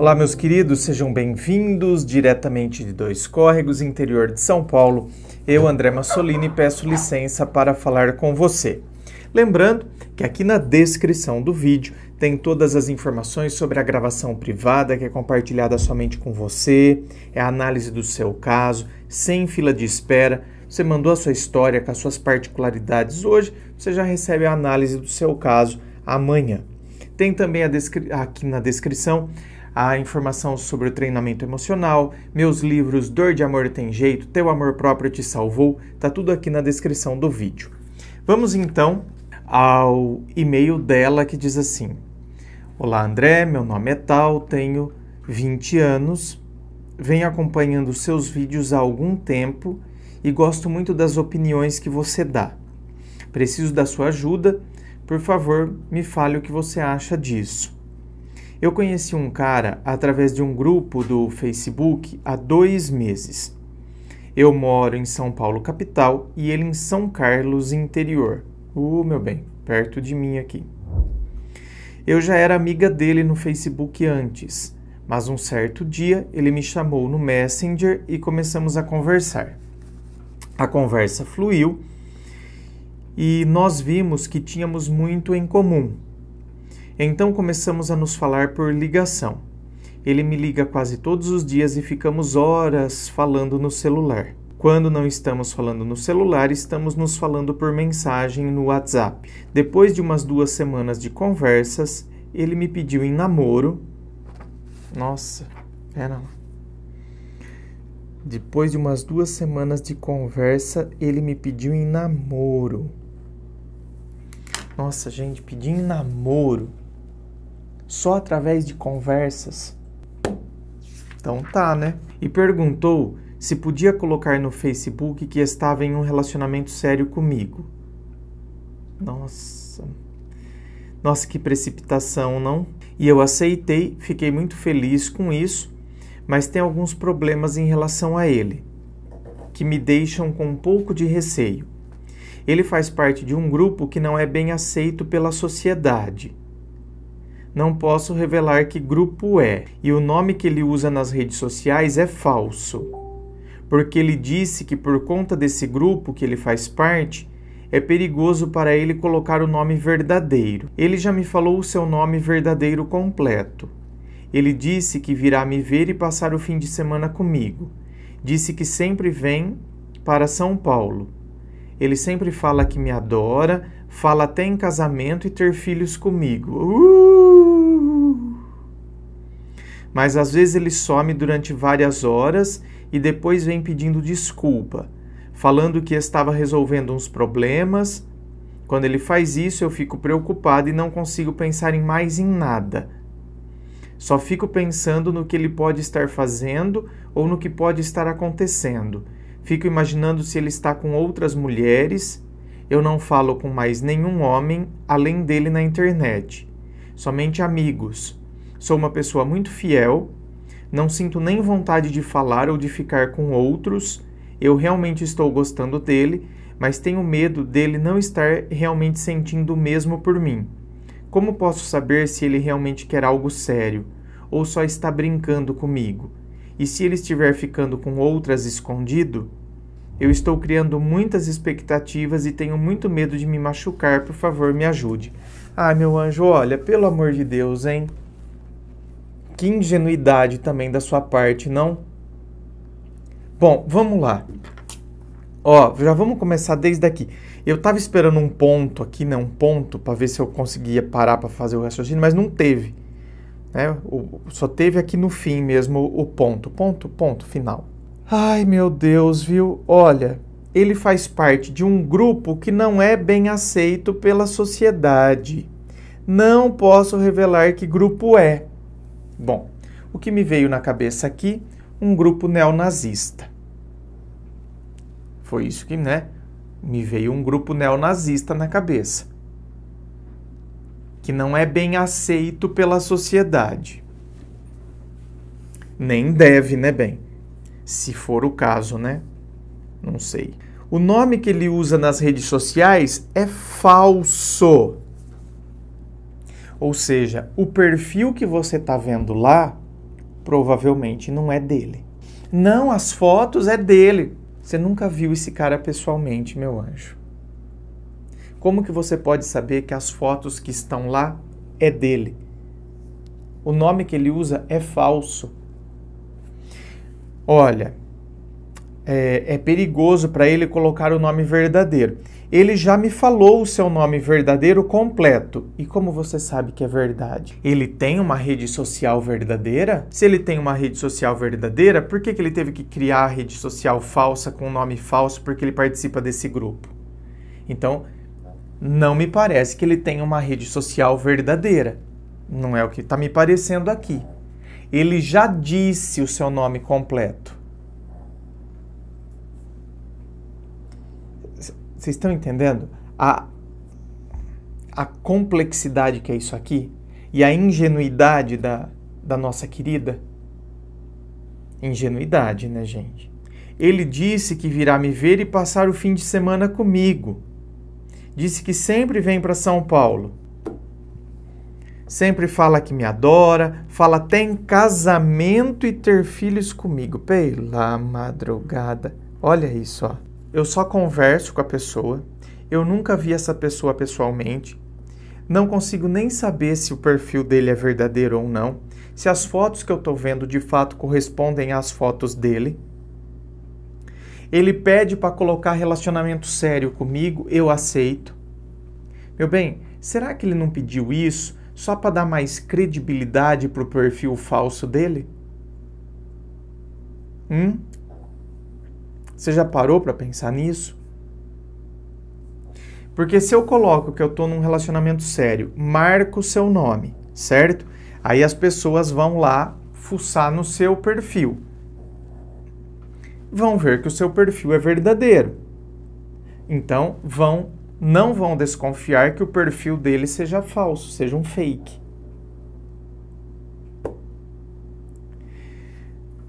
Olá, meus queridos, sejam bem-vindos diretamente de Dois Córregos, interior de São Paulo. Eu, André Massolini, peço licença para falar com você. Lembrando que aqui na descrição do vídeo tem todas as informações sobre a gravação privada que é compartilhada somente com você, é a análise do seu caso, sem fila de espera. Você mandou a sua história com as suas particularidades hoje, você já recebe a análise do seu caso amanhã. Tem também aqui na descrição a informação sobre o treinamento emocional, meus livros Dor de Amor Tem Jeito, Teu Amor Próprio Te Salvou, tá tudo aqui na descrição do vídeo. Vamos então ao e-mail dela que diz assim: Olá André, meu nome é Tal, tenho 20 anos, venho acompanhando seus vídeos há algum tempo e gosto muito das opiniões que você dá. Preciso da sua ajuda, por favor, me fale o que você acha disso. Eu conheci um cara através de um grupo do Facebook há dois meses. Eu moro em São Paulo, capital, e ele em São Carlos, interior. Uh, meu bem, perto de mim aqui. Eu já era amiga dele no Facebook antes, mas um certo dia ele me chamou no Messenger e começamos a conversar. A conversa fluiu e nós vimos que tínhamos muito em comum então começamos a nos falar por ligação. Ele me liga quase todos os dias e ficamos horas falando no celular. Quando não estamos falando no celular, estamos nos falando por mensagem no WhatsApp. Depois de umas duas semanas de conversas, ele me pediu em namoro. Nossa, pera lá. Depois de umas duas semanas de conversa, ele me pediu em namoro. Nossa, gente, pedir em namoro só através de conversas? Então tá, né? E perguntou se podia colocar no Facebook que estava em um relacionamento sério comigo. Nossa. Nossa, que precipitação, não? E eu aceitei, fiquei muito feliz com isso, mas tem alguns problemas em relação a ele, que me deixam com um pouco de receio. Ele faz parte de um grupo que não é bem aceito pela sociedade não posso revelar que grupo é, e o nome que ele usa nas redes sociais é falso, porque ele disse que por conta desse grupo que ele faz parte, é perigoso para ele colocar o nome verdadeiro. Ele já me falou o seu nome verdadeiro completo. Ele disse que virá me ver e passar o fim de semana comigo. Disse que sempre vem para São Paulo. Ele sempre fala que me adora, fala até em casamento e ter filhos comigo. Uh! mas às vezes ele some durante várias horas e depois vem pedindo desculpa, falando que estava resolvendo uns problemas. Quando ele faz isso, eu fico preocupado e não consigo pensar em mais em nada. Só fico pensando no que ele pode estar fazendo ou no que pode estar acontecendo. Fico imaginando se ele está com outras mulheres. Eu não falo com mais nenhum homem além dele na internet, somente amigos Sou uma pessoa muito fiel, não sinto nem vontade de falar ou de ficar com outros. Eu realmente estou gostando dele, mas tenho medo dele não estar realmente sentindo o mesmo por mim. Como posso saber se ele realmente quer algo sério ou só está brincando comigo? E se ele estiver ficando com outras escondido? Eu estou criando muitas expectativas e tenho muito medo de me machucar. Por favor, me ajude. Ah, meu anjo, olha, pelo amor de Deus, hein? Que ingenuidade também da sua parte, não? Bom, vamos lá. Ó, já vamos começar desde aqui. Eu estava esperando um ponto aqui, né? Um ponto para ver se eu conseguia parar para fazer o raciocínio, mas não teve. Né? O, só teve aqui no fim mesmo o ponto, ponto, ponto final. Ai, meu Deus, viu? Olha, ele faz parte de um grupo que não é bem aceito pela sociedade. Não posso revelar que grupo é, Bom, o que me veio na cabeça aqui, um grupo neonazista. Foi isso que, né? Me veio um grupo neonazista na cabeça. Que não é bem aceito pela sociedade. Nem deve, né, bem? Se for o caso, né? Não sei. O nome que ele usa nas redes sociais é falso. Ou seja, o perfil que você está vendo lá provavelmente não é dele. Não, as fotos é dele. Você nunca viu esse cara pessoalmente, meu anjo. Como que você pode saber que as fotos que estão lá é dele? O nome que ele usa é falso. Olha, é, é perigoso para ele colocar o nome verdadeiro. Ele já me falou o seu nome verdadeiro completo. E como você sabe que é verdade? Ele tem uma rede social verdadeira? Se ele tem uma rede social verdadeira, por que, que ele teve que criar a rede social falsa com o nome falso porque ele participa desse grupo? Então, não me parece que ele tenha uma rede social verdadeira. Não é o que está me parecendo aqui. Ele já disse o seu nome completo. Vocês estão entendendo a, a complexidade que é isso aqui? E a ingenuidade da, da nossa querida? Ingenuidade, né, gente? Ele disse que virá me ver e passar o fim de semana comigo. Disse que sempre vem para São Paulo. Sempre fala que me adora, fala até em casamento e ter filhos comigo. Pela madrugada. Olha isso, ó eu só converso com a pessoa, eu nunca vi essa pessoa pessoalmente, não consigo nem saber se o perfil dele é verdadeiro ou não, se as fotos que eu estou vendo de fato correspondem às fotos dele. Ele pede para colocar relacionamento sério comigo, eu aceito. Meu bem, será que ele não pediu isso só para dar mais credibilidade para o perfil falso dele? Hum? Você já parou para pensar nisso? Porque se eu coloco que eu estou num relacionamento sério, marco o seu nome, certo? Aí as pessoas vão lá fuçar no seu perfil. Vão ver que o seu perfil é verdadeiro. Então, vão não vão desconfiar que o perfil dele seja falso, seja um fake.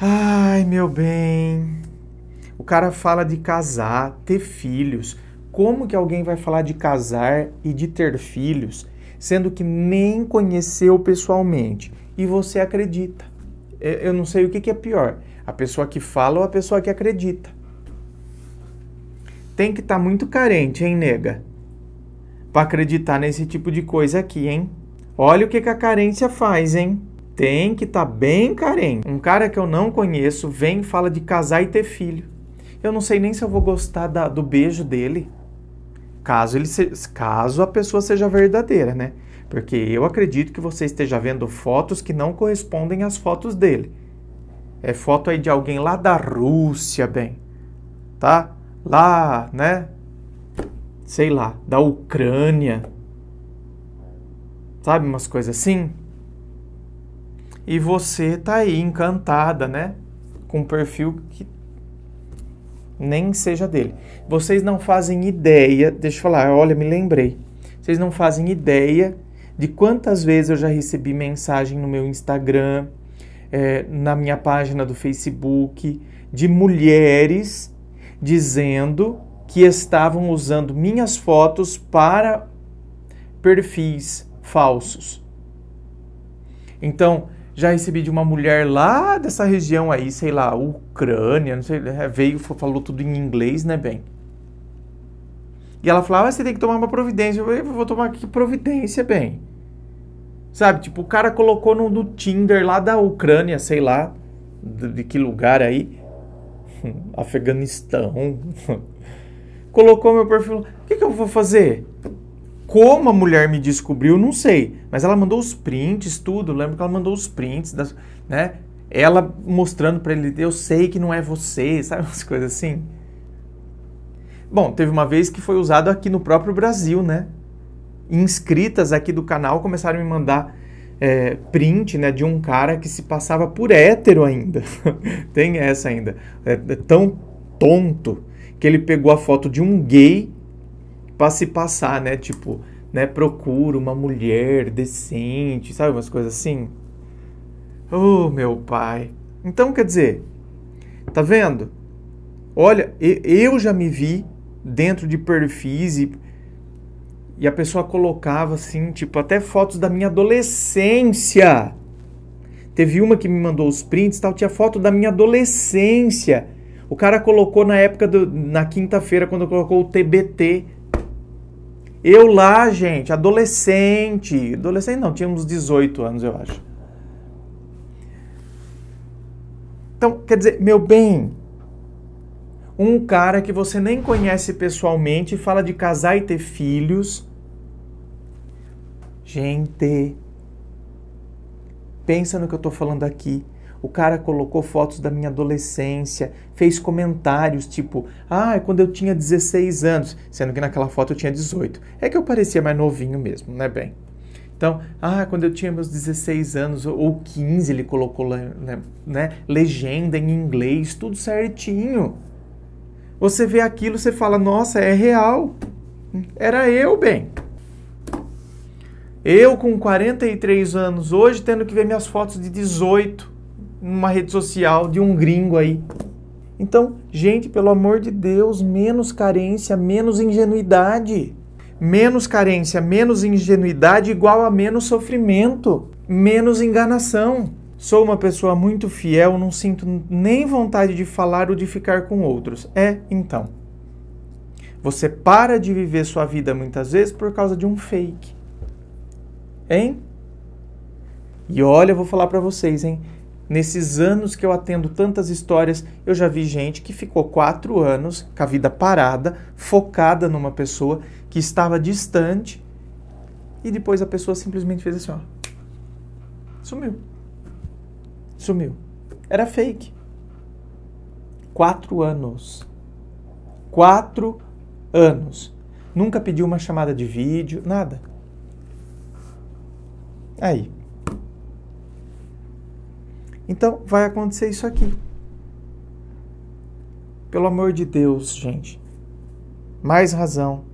Ai, meu bem, o cara fala de casar, ter filhos. Como que alguém vai falar de casar e de ter filhos, sendo que nem conheceu pessoalmente e você acredita? Eu não sei o que é pior, a pessoa que fala ou a pessoa que acredita. Tem que estar tá muito carente, hein, nega? Para acreditar nesse tipo de coisa aqui, hein? Olha o que, que a carência faz, hein? Tem que estar tá bem carente. Um cara que eu não conheço vem e fala de casar e ter filho. Eu não sei nem se eu vou gostar da, do beijo dele, caso ele se, caso a pessoa seja verdadeira, né? Porque eu acredito que você esteja vendo fotos que não correspondem às fotos dele. É foto aí de alguém lá da Rússia, bem, tá? Lá, né? Sei lá, da Ucrânia. Sabe umas coisas assim? E você tá aí encantada, né? Com um perfil que nem seja dele. Vocês não fazem ideia, deixa eu falar, olha, me lembrei. Vocês não fazem ideia de quantas vezes eu já recebi mensagem no meu Instagram, é, na minha página do Facebook, de mulheres dizendo que estavam usando minhas fotos para perfis falsos. Então, já recebi de uma mulher lá dessa região aí, sei lá, Ucrânia, não sei, é, veio, falou tudo em inglês, né, bem? E ela falava, ah, você tem que tomar uma providência. Eu falei, vou tomar que providência, bem? Sabe, tipo, o cara colocou no, no Tinder lá da Ucrânia, sei lá, de, de que lugar aí, Afeganistão, colocou meu perfil, o que, que eu vou fazer? Como a mulher me descobriu, não sei. Mas ela mandou os prints, tudo. lembro que ela mandou os prints, das, né? Ela mostrando para ele, eu sei que não é você, sabe? Umas coisas assim. Bom, teve uma vez que foi usado aqui no próprio Brasil, né? Inscritas aqui do canal começaram a me mandar é, print né, de um cara que se passava por hétero ainda. Tem essa ainda. É, é tão tonto que ele pegou a foto de um gay para se passar, né? Tipo, né? Procura uma mulher decente, sabe? Umas coisas assim. Oh, meu pai. Então, quer dizer, tá vendo? Olha, eu já me vi dentro de perfis e, e a pessoa colocava assim, tipo, até fotos da minha adolescência. Teve uma que me mandou os prints, tal, tinha foto da minha adolescência. O cara colocou na época do, na quinta-feira quando colocou o TBT, eu lá, gente, adolescente, adolescente não, tínhamos 18 anos, eu acho. Então, quer dizer, meu bem, um cara que você nem conhece pessoalmente fala de casar e ter filhos. Gente, pensa no que eu tô falando aqui. O cara colocou fotos da minha adolescência, fez comentários tipo: "Ah, é quando eu tinha 16 anos", sendo que naquela foto eu tinha 18. É que eu parecia mais novinho mesmo, né, bem? Então, ah, quando eu tinha meus 16 anos ou 15, ele colocou né, legenda em inglês, tudo certinho. Você vê aquilo, você fala: "Nossa, é real. Era eu, bem". Eu com 43 anos hoje tendo que ver minhas fotos de 18 numa rede social de um gringo aí. Então, gente, pelo amor de Deus, menos carência, menos ingenuidade. Menos carência, menos ingenuidade igual a menos sofrimento, menos enganação. Sou uma pessoa muito fiel, não sinto nem vontade de falar ou de ficar com outros. É, então. Você para de viver sua vida muitas vezes por causa de um fake. Hein? E olha, eu vou falar para vocês, hein? Nesses anos que eu atendo tantas histórias, eu já vi gente que ficou quatro anos com a vida parada, focada numa pessoa que estava distante e depois a pessoa simplesmente fez assim: ó. Sumiu. Sumiu. Era fake. Quatro anos. Quatro anos. Nunca pediu uma chamada de vídeo, nada. Aí. Então, vai acontecer isso aqui. Pelo amor de Deus, gente. Mais razão,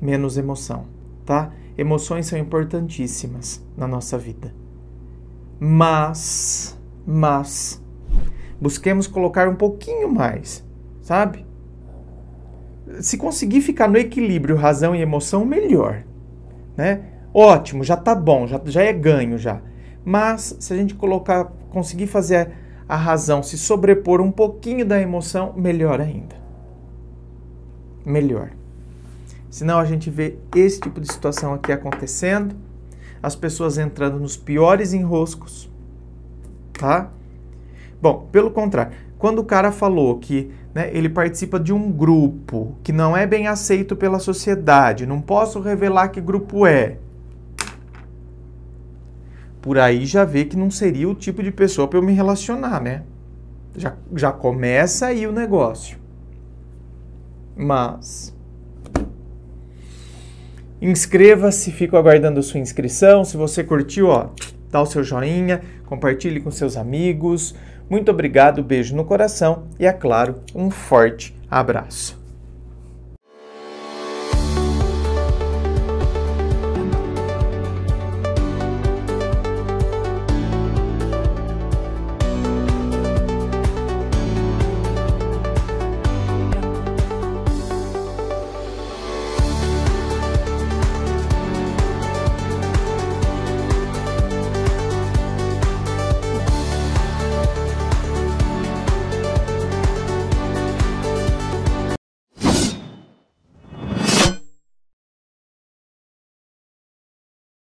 menos emoção, tá? Emoções são importantíssimas na nossa vida. Mas, mas, busquemos colocar um pouquinho mais, sabe? Se conseguir ficar no equilíbrio razão e emoção, melhor, né? Ótimo, já tá bom, já, já é ganho já. Mas se a gente colocar conseguir fazer a razão se sobrepor um pouquinho da emoção, melhor ainda. Melhor. Senão a gente vê esse tipo de situação aqui acontecendo, as pessoas entrando nos piores enroscos, tá? Bom, pelo contrário, quando o cara falou que né, ele participa de um grupo que não é bem aceito pela sociedade, não posso revelar que grupo é, por aí já vê que não seria o tipo de pessoa para eu me relacionar, né? Já, já começa aí o negócio. Mas. Inscreva-se, fico aguardando sua inscrição. Se você curtiu, ó, dá o seu joinha, compartilhe com seus amigos. Muito obrigado, beijo no coração e, é claro, um forte abraço.